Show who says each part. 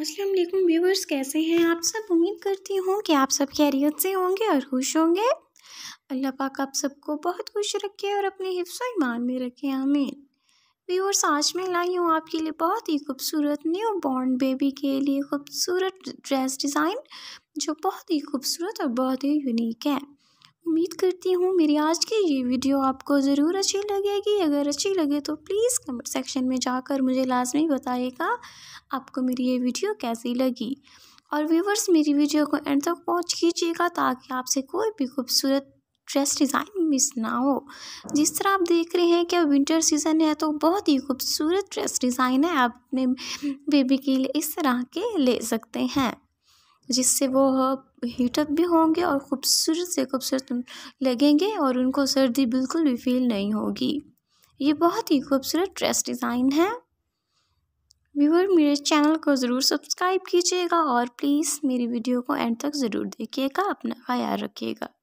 Speaker 1: अस्सलाम वालेकुम व्यूवर्स कैसे हैं आप सब उम्मीद करती हूँ कि आप सब खैरियत से होंगे और खुश होंगे अल्लाह पाक आप सबको बहुत खुश रखे और अपने हिफ्स ईमान में रखे आमीन व्यूवर्स आज मैं लाई हूँ आपके लिए बहुत ही खूबसूरत न्यू बॉर्न बेबी के लिए खूबसूरत ड्रेस डिज़ाइन जो बहुत ही खूबसूरत और बहुत ही यूनिक है उम्मीद करती हूँ मेरी आज की ये वीडियो आपको ज़रूर अच्छी लगेगी अगर अच्छी लगे तो प्लीज़ कमेंट सेक्शन में जाकर मुझे लाजमी बताइएगा आपको मेरी ये वीडियो कैसी लगी और व्यूवर्स मेरी वीडियो को एंड तक पहुँच कीजिएगा ताकि आपसे कोई भी खूबसूरत ड्रेस डिज़ाइन मिस ना हो जिस तरह आप देख रहे हैं कि विंटर सीज़न है तो बहुत ही खूबसूरत ड्रेस डिज़ाइन है आप अपने बेबी के लिए इस तरह के ले सकते हैं जिससे वो हीटअप भी होंगे और ख़ूबसूरत से ख़ूबसूरत लगेंगे और उनको सर्दी बिल्कुल भी फ़ील नहीं होगी ये बहुत ही खूबसूरत ड्रेस डिज़ाइन है व्यूअर मेरे चैनल को ज़रूर सब्सक्राइब कीजिएगा और प्लीज़ मेरी वीडियो को एंड तक ज़रूर देखिएगा अपना ख्याल रखिएगा